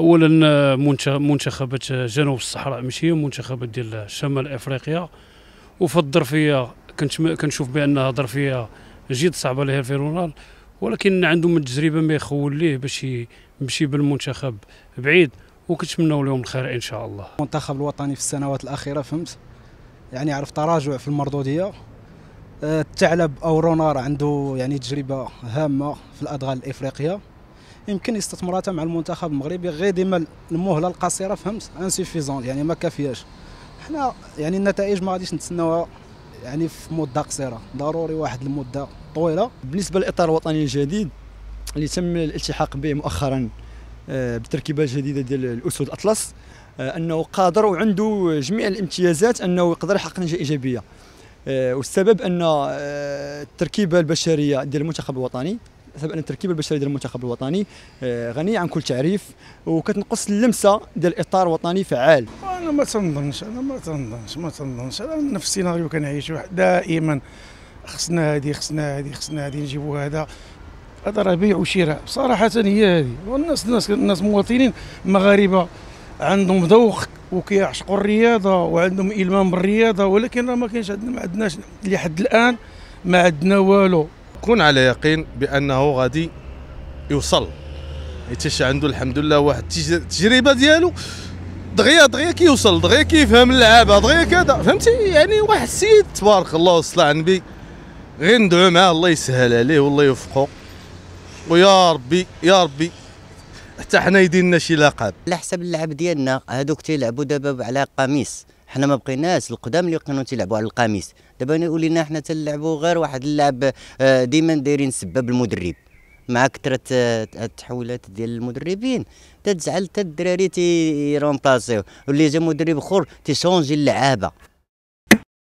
اولا منتخبات جنوب الصحراء ماشي منتخبات ديال شمال افريقيا وفي الظرفيه كنت كنشوف بانها ظرفيه جد صعبه لهيرفي رونال ولكن عندهم التجربه ما يخول ليه باش يمشي بالمنتخب بعيد وكنتمناو لهم الخير ان شاء الله المنتخب الوطني في السنوات الاخيره فهمت يعني عرف تراجع في المردوديه أه، الثعلب او رونار عنده يعني تجربه هامه في الادغال الافريقيه يمكن استثماراتها مع المنتخب المغربي غير ديما المهله القصيره فهمت انسيفيزون يعني ما كافياش حنا يعني النتائج ما غاديش نتسناوها يعني في مده قصيره ضروري واحد المده طويله بالنسبه للاطار الوطني الجديد اللي تم الالتحاق به مؤخرا آه، بالتركيبه الجديده ديال الاسود الاطلس آه، انه قادر وعنده جميع الامتيازات انه يقدر يحقق نتيجه ايجابيه آه، والسبب ان التركيبه البشريه ديال المنتخب الوطني حسب ان التركيبه البشريه ديال المنتخب الوطني آه، غنيه عن كل تعريف وكتنقص اللمسه ديال اطار وطني فعال انا ما تنظنش انا ما تنظنش ما تنظنش انا نفس السيناريو كنعيشو دائما خصنا هذه خصنا هذه خصنا هذه نجيبو هذا هذا راه بيع وشراء صراحه هي هذه والناس الناس الناس مواطنين مغاربه عندهم ذوق وكيعشقوا الرياضه وعندهم المام بالرياضه ولكن راه ما كاينش عندنا ما عندناش لحد الان ما عندنا والو كون على يقين بانه غادي يوصل حيت عنده الحمد لله واحد التجربه ديالو دغيا دغيا كيوصل دغيا كيفهم اللعابه دغيا كذا فهمتي يعني واحد السيد تبارك الله والصلاه على النبي غير ندعو معاه الله يسهل عليه والله يوفقه ويا ربي يا ربي حتى حنا يدينا شي لقب على حسب اللعب ديالنا هذوك تيلعبوا دابا على قميص حنا ما بقيناش القدام اللي كانوا تيلعبوا على القميص دابا ولينا حنا تنلعبوا غير واحد اللعب آه، ديما دايرين سبب المدرب مع كثرة آه، التحولات ديال المدربين تتزعل حتى الدراري تيرومبلاسيو واللي جا مدرب اخر تيشونجي اللعابه